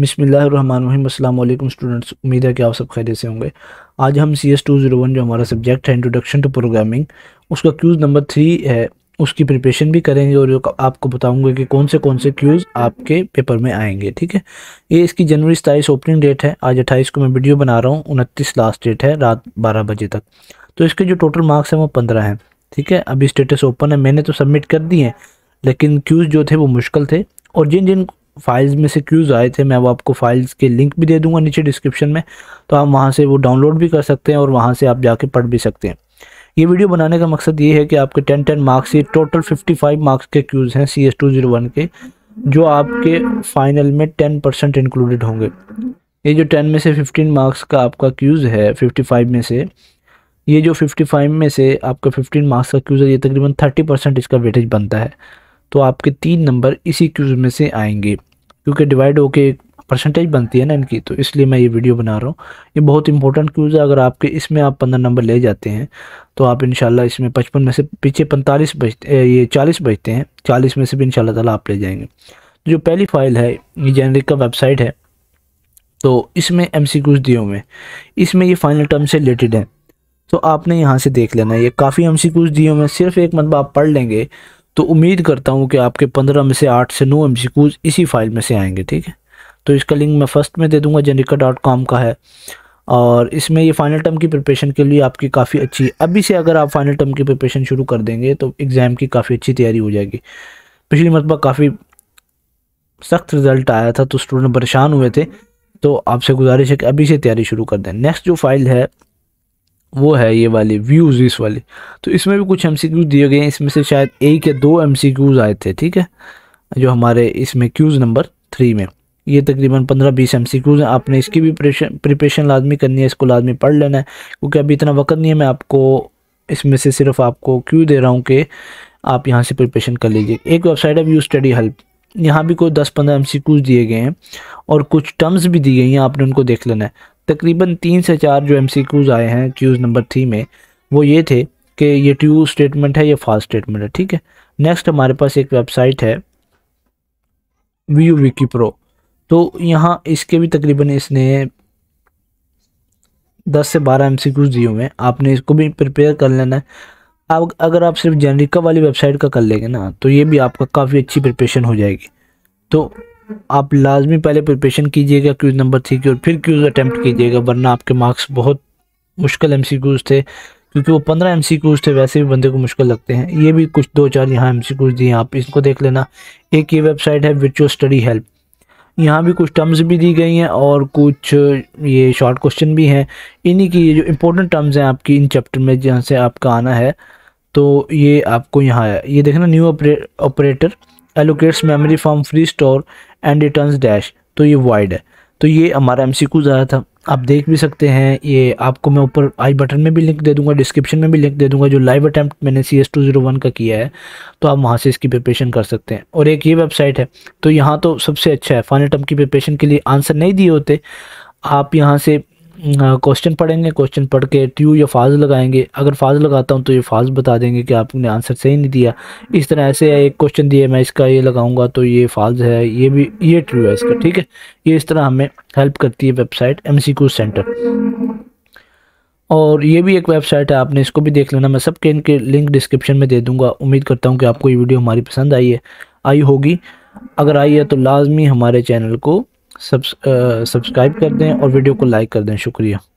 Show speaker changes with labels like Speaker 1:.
Speaker 1: बिसमीम स्टूडेंट्स उम्मीद है कि आप सब खैर से होंगे आज हम C S two zero one जो हमारा सब्जेक्ट है इंट्रोडक्शन टू प्रोग्रामिंग उसका क्यूज़ नंबर थ्री है उसकी प्रिपरेशन भी करेंगे और आपको बताऊंगे कि कौन से कौन से क्यूज़ आपके पेपर में आएंगे ठीक है ये इसकी जनवरी सताईस ओपनिंग डेट है आज अट्ठाईस को मैं वीडियो बना रहा हूँ उनतीस लास्ट डेट है रात बारह बजे तक तो इसके जो टोटल मार्क्स हैं वो पंद्रह हैं ठीक है अभी स्टेटस ओपन है मैंने तो सबमिट कर दिए हैं लेकिन क्यूज़ जो थे वो मुश्किल थे और जिन जिन फाइल्स में से क्यूज़ आए थे मैं वो आपको फाइल्स के लिंक भी दे दूंगा नीचे डिस्क्रिप्शन में तो आप वहाँ से वो डाउनलोड भी कर सकते हैं और वहाँ से आप जाके पढ़ भी सकते हैं ये वीडियो बनाने का मकसद ये है कि आपके टेन टेन मार्क्स ये टोटल फिफ्टी फाइव मार्क्स के क्यूज़ हैं C S two zero one के जो आपके फाइनल में टेन परसेंट इंक्लूडेड होंगे ये जो टेन में से फिफ्टीन मार्क्स का आपका क्यूज़ है फिफ्टी फाइव में से ये जो फिफ्टी फाइव में से आपका फिफ्टीन मार्क्स का क्यूज़ है ये तकरीबन थर्टी परसेंट इसका वेटेज बनता है तो आपके तीन नंबर इसी क्यूज में से आएंगे क्योंकि डिवाइड होके परसेंटेज बनती है ना इनकी तो इसलिए मैं ये वीडियो बना रहा हूँ ये बहुत इंपॉर्टेंट क्यूज़ है अगर आपके इसमें आप पंद्रह नंबर ले जाते हैं तो आप इनशाला इसमें पचपन में से पीछे पैंतालीस बजते ये चालीस बजते हैं चालीस में से भी इन ताला आप ले जाएंगे तो जो पहली फाइल है ये जेनरिक का वेबसाइट है तो इसमें एम सी क्यूज़ दिए हुए इसमें ये फाइनल टर्म से रिलेटेड है तो आपने यहाँ से देख लेना ये काफ़ी एम सी क्यूज़ दिए हुए सिर्फ एक मतलब आप पढ़ लेंगे तो उम्मीद करता हूँ कि आपके पंद्रह में से आठ से नौ एम इसी फाइल में से आएंगे ठीक है तो इसका लिंक मैं फर्स्ट में दे दूँगा जेनिका डॉट कॉम का है और इसमें ये फाइनल टर्म की प्रिपरेशन के लिए आपकी काफ़ी अच्छी अभी से अगर आप फाइनल टर्म की प्रिपरेशन शुरू कर देंगे तो एग्ज़ाम की काफ़ी अच्छी तैयारी हो जाएगी पिछली मरतबा काफ़ी सख्त रिज़ल्ट आया था तो स्टूडेंट परेशान हुए थे तो आपसे गुजारिश है कि अभी से तैयारी शुरू कर दें नेक्स्ट जो फाइल है वो है ये वाली व्यूज़ इस वाली तो इसमें भी कुछ एम दिए गए हैं इसमें से शायद एक या दो एम आए थे ठीक है जो हमारे इसमें क्यूज़ नंबर थ्री में ये तकरीबन पंद्रह बीस एम सी क्यूज़ हैं आपने इसकी भी प्रिपरेशन लाजमी करनी है इसको लाजमी पढ़ लेना है क्योंकि अभी इतना वक्त नहीं है मैं आपको इसमें से सिर्फ आपको क्यू दे रहा हूँ कि आप यहाँ से प्रिपरेशन कर लीजिए एक वेबसाइट है व्यू स्टडी हेल्प यहाँ भी कोई दस पंद्रह एम दिए गए हैं और कुछ टर्म्स भी दी गई हैं आपने उनको देख लेना है तकरीबन तीन से चार जो एम आए हैं क्यूज़ नंबर थ्री में वो ये थे कि ये ट्यू स्टेटमेंट है ये फास्ट स्टेटमेंट है ठीक है नेक्स्ट हमारे पास एक वेबसाइट है वी यू विकी प्रो तो यहाँ इसके भी तकरीबन इसने दस से बारह एम सी दिए हुए हैं आपने इसको भी प्रिपेयर कर लेना है आप अगर आप सिर्फ जेनरिका वाली वेबसाइट का कर लेंगे ना तो ये भी आपका काफ़ी अच्छी प्रिपरेशन हो जाएगी तो आप लाजमी पहले प्रिपरेशन कीजिएगा क्यूज़ नंबर थ्री की और फिर क्यूज़ अटैम्प्ट कीजिएगा वरना आपके मार्क्स बहुत मुश्किल एम थे क्योंकि वो पंद्रह एम थे वैसे भी बंदे को मुश्किल लगते हैं ये भी कुछ दो चार यहाँ एम दिए हैं आप इसको देख लेना एक ये वेबसाइट है विचुअल स्टडी हेल्प यहाँ भी कुछ टर्म्स भी दी गई हैं और कुछ ये शॉर्ट क्वेश्चन भी हैं इन्हीं की ये जो इम्पोर्टेंट टर्म्स हैं आपकी इन चैप्टर में जहाँ से आपका आना है तो ये आपको यहाँ आया ये देखना new operator allocates memory form free store and return dash तो ये वाइड है तो ये हमारा एम सी आया था आप देख भी सकते हैं ये आपको मैं ऊपर आई बटन में भी लिंक दे दूंगा डिस्क्रिप्शन में भी लिंक दे दूंगा जो लाइव अटैम्प्ट मैंने C S two zero one का किया है तो आप वहाँ से इसकी प्रिपरेशन कर सकते हैं और एक ये वेबसाइट है तो यहाँ तो सबसे अच्छा है फाइनल टर्म की प्रिपरेशन के लिए आंसर नहीं दिए होते आप यहाँ से क्वेश्चन पढ़ेंगे क्वेश्चन पढ़ के ट्यू या फाज लगाएंगे अगर फाज लगाता हूँ तो ये फाज बता देंगे कि आपने आंसर सही नहीं दिया इस तरह ऐसे एक क्वेश्चन दिया मैं इसका ये लगाऊंगा तो ये फाज है ये भी ये ट्रू है इसका ठीक है ये इस तरह हमें हेल्प करती है वेबसाइट एम सेंटर और ये भी एक वेबसाइट है आपने इसको भी देख लेना मैं सबके इनके लिंक डिस्क्रिप्शन में दे दूंगा उम्मीद करता हूँ कि आपको ये वीडियो हमारी पसंद आई है आई होगी अगर आई है तो लाजमी हमारे चैनल को सब्सक्राइब कर दें और वीडियो को लाइक कर दें शुक्रिया